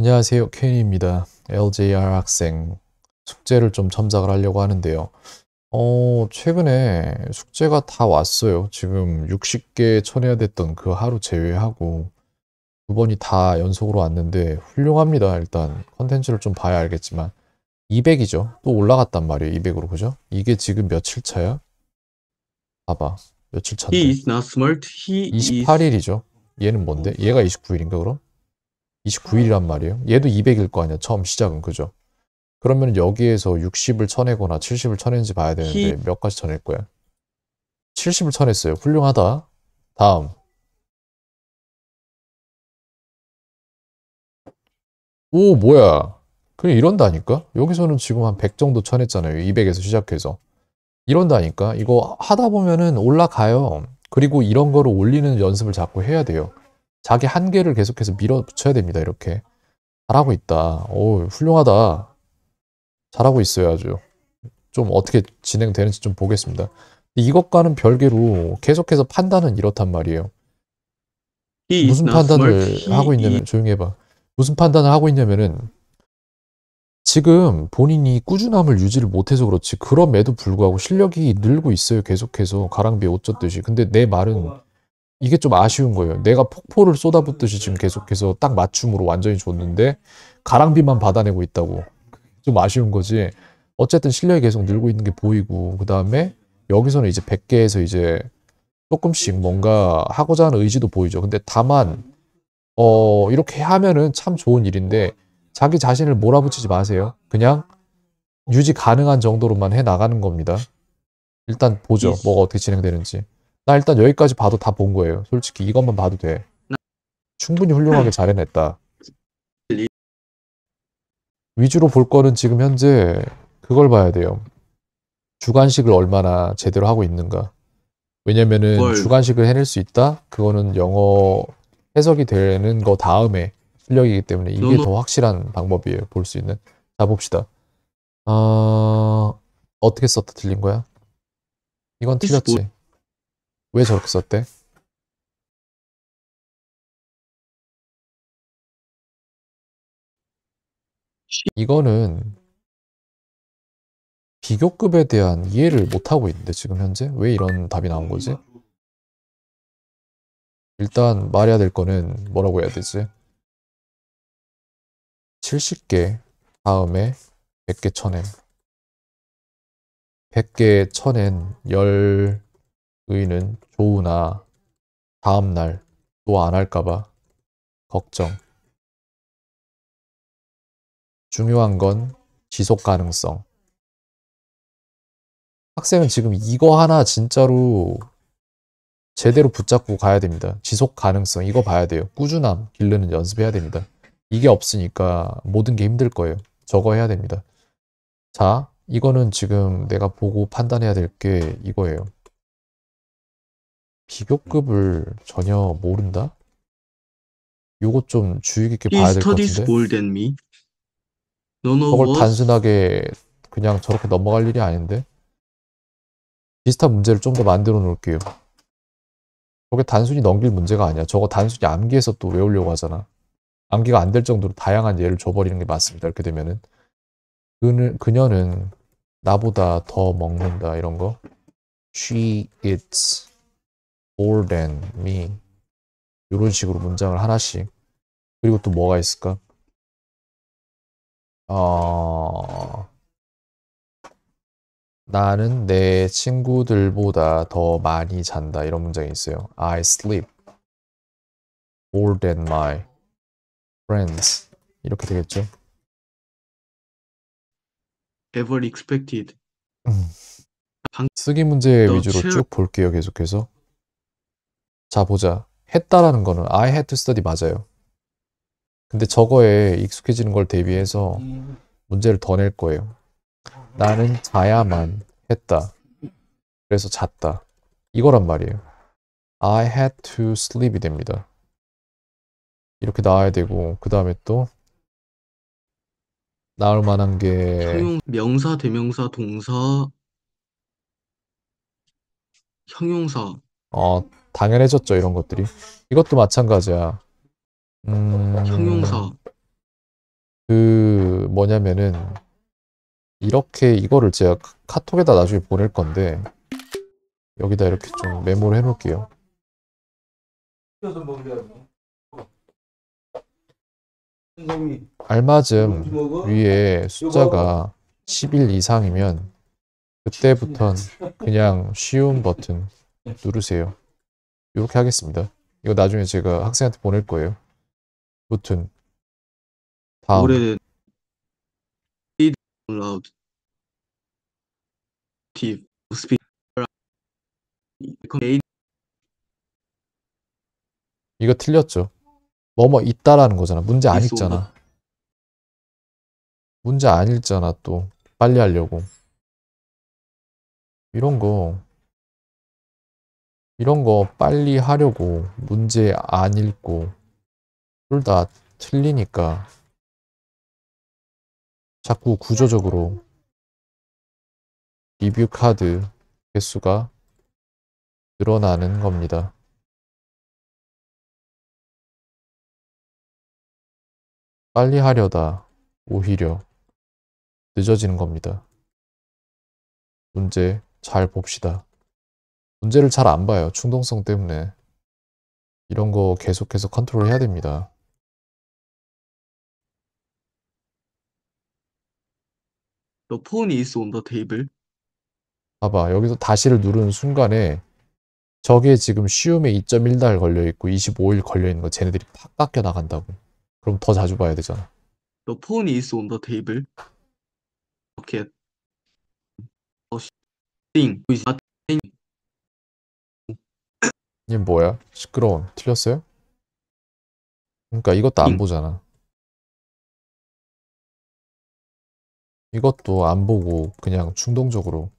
안녕하세요. 케인입니다. LJR 학생. 숙제를 좀참작을 하려고 하는데요. 어, 최근에 숙제가 다 왔어요. 지금 60개 쳐내야 됐던 그 하루 제외하고 두 번이 다 연속으로 왔는데 훌륭합니다. 일단 컨텐츠를 좀 봐야 알겠지만 200이죠. 또 올라갔단 말이에요. 200으로 그죠? 이게 지금 며칠 차야? 봐봐. 며칠 차인데. He is not smart. He 28일이죠. 얘는 뭔데? 얘가 29일인가 그럼? 29일이란 말이에요. 얘도 200일 거 아니야. 처음 시작은 그죠? 그러면 여기에서 60을 쳐내거나 70을 쳐낸지 봐야 되는데 히... 몇 가지 쳐낼 거야? 70을 쳐냈어요. 훌륭하다. 다음. 오, 뭐야. 그냥 이런다니까? 여기서는 지금 한 100 정도 쳐냈잖아요. 200에서 시작해서. 이런다니까? 이거 하다 보면은 올라가요. 그리고 이런 거를 올리는 연습을 자꾸 해야 돼요. 자기 한계를 계속해서 밀어붙여야 됩니다. 이렇게. 잘하고 있다. 오, 훌륭하다. 잘하고 있어요, 아주. 좀 어떻게 진행되는지 좀 보겠습니다. 이것과는 별개로 계속해서 판단은 이렇단 말이에요. 무슨 판단을 하고 있냐면 조용히 해봐. 무슨 판단을 하고 있냐면은 지금 본인이 꾸준함을 유지를 못해서 그렇지 그럼에도 불구하고 실력이 늘고 있어요. 계속해서 가랑비에 옷 젖듯이. 근데 내 말은 어, 이게 좀 아쉬운 거예요. 내가 폭포를 쏟아붓듯이 지금 계속해서 딱 맞춤으로 완전히 줬는데 가랑비만 받아내고 있다고 좀 아쉬운 거지. 어쨌든 실력이 계속 늘고 있는 게 보이고 그 다음에 여기서는 이제 100개에서 이제 조금씩 뭔가 하고자 하는 의지도 보이죠. 근데 다만 어 이렇게 하면은 참 좋은 일인데 자기 자신을 몰아붙이지 마세요. 그냥 유지 가능한 정도로만 해 나가는 겁니다. 일단 보죠. 뭐가 어떻게 진행되는지. 나 일단 여기까지 봐도 다 본 거예요. 솔직히 이것만 봐도 돼. 충분히 훌륭하게 잘 해냈다. 위주로 볼 거는 지금 현재 그걸 봐야 돼요. 주관식을 얼마나 제대로 하고 있는가. 왜냐면은 뭘. 주관식을 해낼 수 있다? 그거는 영어 해석이 되는 거 다음에 실력이기 때문에 이게 너무... 더 확실한 방법이에요. 볼 수 있는. 자, 봅시다. 어... 어떻게 썼다 틀린 거야? 이건 틀렸지. 왜 저렇게 썼대? 이거는 비교급에 대한 이해를 못하고 있는데 지금 현재 왜 이런 답이 나온 거지? 일단 말해야 될 거는 뭐라고 해야 되지? 70개 다음에 100개 쳐낸 100개 쳐낸 10 의인은 좋으나 다음날 또 안 할까봐 걱정. 중요한 건 지속 가능성. 학생은 지금 이거 하나 진짜로 제대로 붙잡고 가야 됩니다. 지속 가능성 이거 봐야 돼요. 꾸준함 길르는 연습해야 됩니다. 이게 없으니까 모든 게 힘들 거예요. 저거 해야 됩니다. 자, 이거는 지금 내가 보고 판단해야 될 게 이거예요. 비교급을 전혀 모른다? 요거 좀 주의 깊게 봐야 될 것 같은데 more than me. 걸 단순하게 그냥 저렇게 넘어갈 일이 아닌데 비슷한 문제를 좀 더 만들어 놓을게요 저게 단순히 넘길 문제가 아니야 저거 단순히 암기해서 또 외우려고 하잖아 암기가 안 될 정도로 다양한 예를 줘버리는 게 맞습니다 이렇게 되면은 그 그녀는 나보다 더 먹는다 이런 거 She eats more than me 이런 식으로 문장을 하나씩 그리고 또 뭐가 있을까? 어... 나는 내 친구들보다 더 많이 잔다 이런 문장이 있어요. I sleep more than my friends 이렇게 되겠죠? ever expected. 음. 쓰기 문제 위주로 쭉 볼게요. 계속해서 자 보자 했다라는 거는 I had to study 맞아요. 근데 저거에 익숙해지는 걸 대비해서 문제를 더 낼 거예요. 나는 자야만 했다. 그래서 잤다. 이거란 말이에요. I had to sleep이 됩니다. 이렇게 나와야 되고 그 다음에 또 나올 만한 게 형용, 명사, 대명사, 동사, 형용사 어, 당연해졌죠, 이런 것들이. 이것도 마찬가지야. 음, 형용사. 그, 뭐냐면은, 이렇게 이거를 제가 카톡에다 나중에 보낼 건데, 여기다 이렇게 좀 메모를 해놓을게요. 알맞음 위에 숫자가 1 0일 이상이면 그때부턴 그냥 쉬운 버튼 네, 누르세요. 이렇게 하겠습니다. 이거 나중에 제가 학생한테 보낼 거예요. 무튼 다음 오래된 l u d t s p 이거 틀렸죠. 뭐뭐 있다라는 거잖아. 문제 안 읽잖아. 문제 안 읽잖아 또 빨리 하려고 이런 거 이런 거 빨리 하려고 문제 안 읽고 둘 다 틀리니까 자꾸 구조적으로 리뷰 카드 개수가 늘어나는 겁니다. 빨리 하려다 오히려 늦어지는 겁니다. 문제 잘 봅시다. 문제를 잘 안 봐요. 충동성 때문에. 이런 거 계속해서 컨트롤 해야 됩니다. t 폰이 phone is 봐봐. 여기서 다시를 누르는 순간에 저게 지금 쉬움에 2.1달 걸려있고 25일 걸려있는 거 쟤네들이 팍 깎여 나간다고. 그럼 더 자주 봐야 되잖아. t 폰이 phone is on the 이게 뭐야? 시끄러운. 틀렸어요? 그러니까 이것도 안 응. 보잖아. 이것도 안 보고 그냥 충동적으로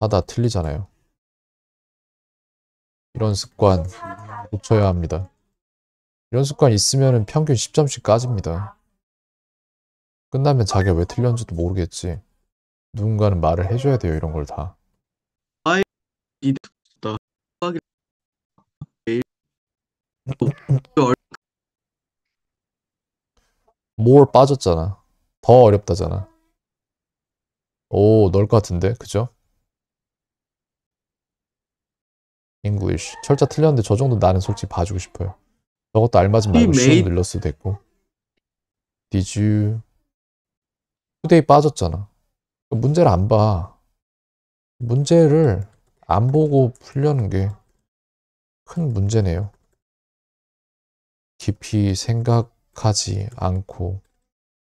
하다 틀리잖아요. 이런 습관 고쳐야 합니다. 이런 습관 있으면 평균 10점씩 까집니다. 끝나면 자기가 왜 틀렸는지도 모르겠지. 누군가는 말을 해줘야 돼요, 이런 걸 다. 수학이 more 빠졌잖아. 더 어렵다잖아. 오, 넣을 것 같은데, 그죠? English. 철자 틀렸는데 저 정도 나는 솔직히 봐주고 싶어요. 저것도 알맞은 말고 쉬운 made... 눌렀어도 됐고. Did you... 투데이 빠졌잖아. 문제를 안 봐. 문제를 안 보고 풀려는 게 큰 문제네요. 깊이 생각하지 않고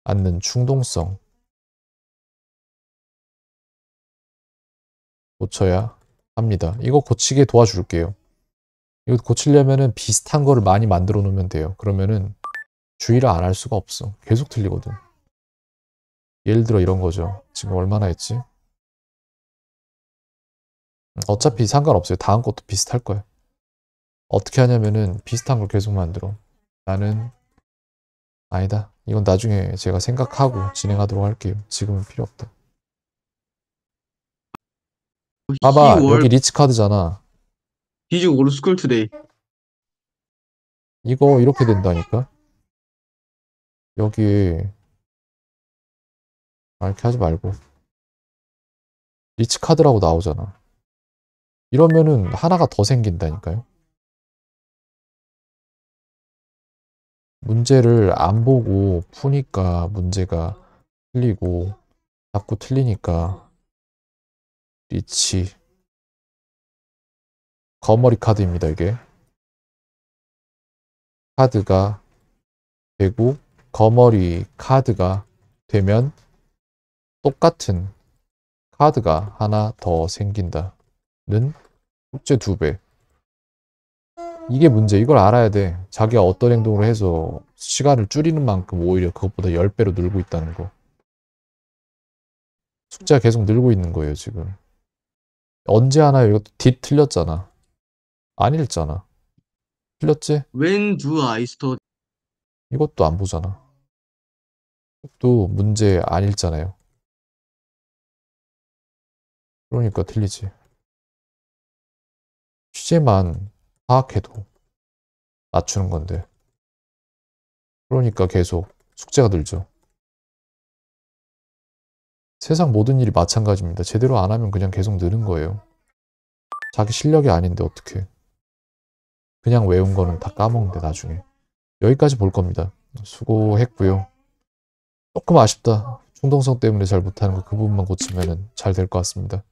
않는 충동성. 고쳐야 합니다. 이거 고치게 도와줄게요. 이거 고치려면은 비슷한 거를 많이 만들어 놓으면 돼요. 그러면은 주의를 안 할 수가 없어. 계속 틀리거든. 예를 들어 이런 거죠. 지금 얼마나 했지? 어차피 상관없어요. 다음 것도 비슷할 거예요. 어떻게 하냐면은 비슷한 걸 계속 만들어. 나는 아니다. 이건 나중에 제가 생각하고 진행하도록 할게요. 지금은 필요 없다. 봐봐 여기 리치 카드잖아. 비즈 오르스쿨 투데이. 이거 이렇게 된다니까. 여기 아, 이렇게 하지 말고 리치 카드라고 나오잖아. 이러면은 하나가 더 생긴다니까요. 문제를 안 보고 푸니까 문제가 틀리고 자꾸 틀리니까 리치 거머리 카드입니다 이게 카드가 되고 거머리 카드가 되면 똑같은 카드가 하나 더 생긴다 는 숙제 2 배. 이게 문제. 이걸 알아야 돼. 자기가 어떤 행동을 해서 시간을 줄이는 만큼 오히려 그것보다 10배로 늘고 있다는 거. 숙제가 계속 늘고 있는 거예요, 지금. 언제 하나요? 이것도 뒷 틀렸잖아. 안 읽잖아. 틀렸지? When do I start? 이것도 안 보잖아. 또 문제 안 읽잖아요. 그러니까 틀리지. 취재만 파악해도 맞추는 건데 그러니까 계속 숙제가 늘죠. 세상 모든 일이 마찬가지입니다. 제대로 안 하면 그냥 계속 느는 거예요. 자기 실력이 아닌데 어떻게. 그냥 외운 거는 다 까먹는데 나중에. 여기까지 볼 겁니다. 수고했고요. 조금 아쉽다. 충동성 때문에 잘 못하는 거 그 부분만 고치면 잘 될 것 같습니다.